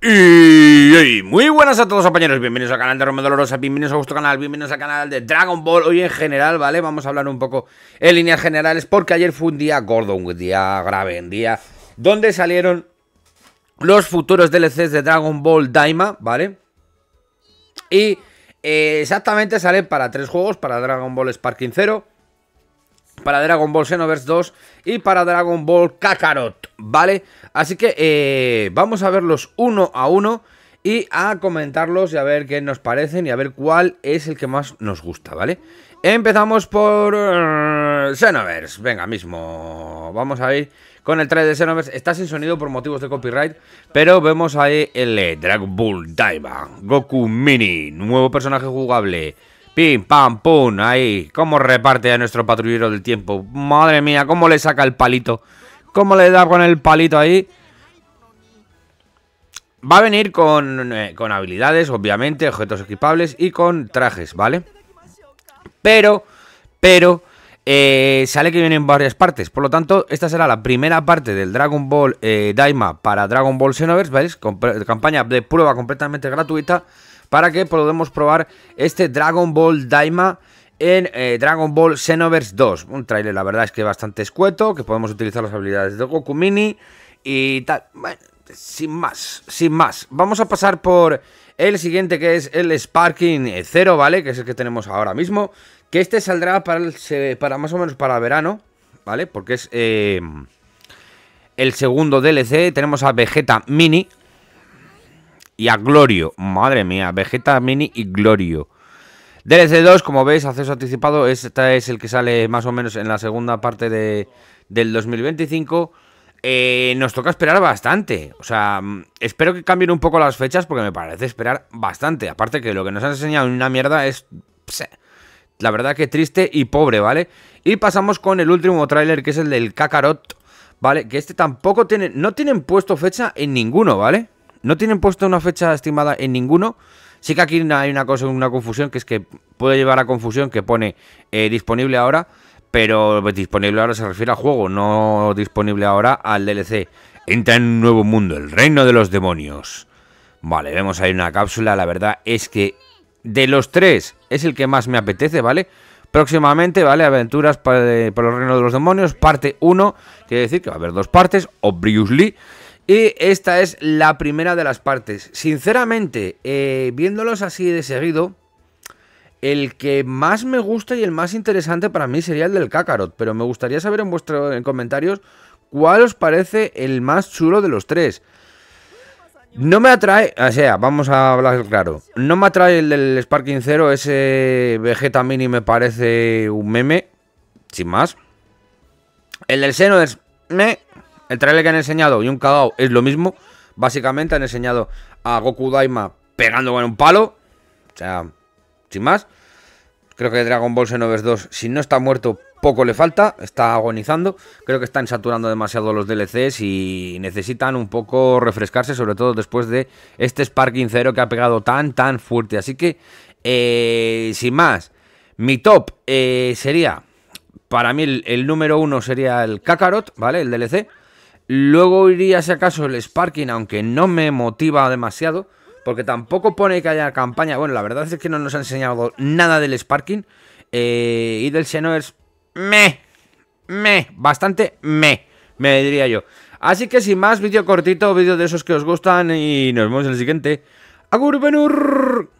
Y, muy buenas a todos compañeros, bienvenidos al canal de Romeo Dolorosa, bienvenidos a vuestro canal, bienvenidos al canal de Dragon Ball Hoy en general, ¿vale? Vamos a hablar un poco en líneas generales porque ayer fue un día gordo, un día grave, un día donde salieron los futuros DLCs de Dragon Ball Daima, ¿vale? Y eh, exactamente salen para tres juegos, para Dragon Ball Sparking 0 para Dragon Ball Xenoverse 2 y para Dragon Ball Kakarot, ¿vale? Así que eh, vamos a verlos uno a uno y a comentarlos y a ver qué nos parecen y a ver cuál es el que más nos gusta, ¿vale? Empezamos por eh, Xenoverse, venga mismo, vamos a ir con el trailer de Xenoverse, está sin sonido por motivos de copyright, pero vemos ahí el eh, Dragon Ball Daiba, Goku Mini, nuevo personaje jugable, Pim, pam, pum, ahí. ¿Cómo reparte a nuestro patrullero del tiempo? Madre mía, ¿cómo le saca el palito? ¿Cómo le da con el palito ahí? Va a venir con, eh, habilidades, obviamente, objetos equipables y con trajes, ¿vale? Pero, pero, eh, sale que viene en varias partes. Por lo tanto, esta será la primera parte del Dragon Ball eh, Daima para Dragon Ball Xenoverse, ¿veis? campaña de prueba completamente gratuita para que podamos probar este Dragon Ball Daima en eh, Dragon Ball Xenoverse 2. Un trailer, la verdad es que bastante escueto, que podemos utilizar las habilidades de Goku Mini y tal. Bueno, sin más, sin más. Vamos a pasar por el siguiente que es el Sparking Zero, ¿vale? Que es el que tenemos ahora mismo. Que este saldrá para, para más o menos para verano, ¿vale? Porque es eh, el segundo DLC. Tenemos a Vegeta Mini, y a Glorio. Madre mía, Vegeta Mini y Glorio. DLC 2, como veis, acceso anticipado. Este es el que sale más o menos en la segunda parte de, del 2025. Eh, nos toca esperar bastante. O sea, mm, espero que cambien un poco las fechas porque me parece esperar bastante. Aparte que lo que nos han enseñado en una mierda es... la verdad que triste y pobre, ¿vale? Y pasamos con el último tráiler que es el del Kakarot, ¿vale? Que este tampoco tiene... No tienen puesto fecha en ninguno, ¿vale? No tienen puesta una fecha estimada en ninguno. Sí que aquí hay una cosa, una confusión, que es que puede llevar a confusión que pone eh, disponible ahora, pero disponible ahora se refiere al juego, no disponible ahora al DLC. Entra en un nuevo mundo, el reino de los demonios. Vale, vemos ahí una cápsula, la verdad es que de los tres es el que más me apetece, ¿vale? Próximamente, ¿vale? Aventuras por el reino de los demonios, parte 1, quiere decir que va a haber dos partes, obviously. Y esta es la primera de las partes. Sinceramente, eh, viéndolos así de seguido, el que más me gusta y el más interesante para mí sería el del Kakarot, pero me gustaría saber en vuestros comentarios cuál os parece el más chulo de los tres. No me atrae, o sea, vamos a hablar claro. No me atrae el del Sparking Zero, ese Vegeta Mini me parece un meme, sin más. El del Seno es me, el trailer que han enseñado y un cagao es lo mismo. Básicamente han enseñado a Goku Daima pegando con un palo. O sea, sin más. Creo que Dragon Ball Xenoverse 2, si no está muerto, poco le falta. Está agonizando. Creo que están saturando demasiado los DLCs y necesitan un poco refrescarse, sobre todo después de este Sparking Zero que ha pegado tan, tan fuerte. Así que, eh, sin más, mi top eh, sería... Para mí el, el número uno sería el Kakarot, ¿vale? El DLC. Luego iría si acaso el Sparking, aunque no me motiva demasiado, porque tampoco pone que haya campaña. Bueno, la verdad es que no nos ha enseñado nada del Sparking. Eh, y del es me, me, bastante me, me diría yo. Así que sin más, vídeo cortito, vídeo de esos que os gustan y nos vemos en el siguiente. Agur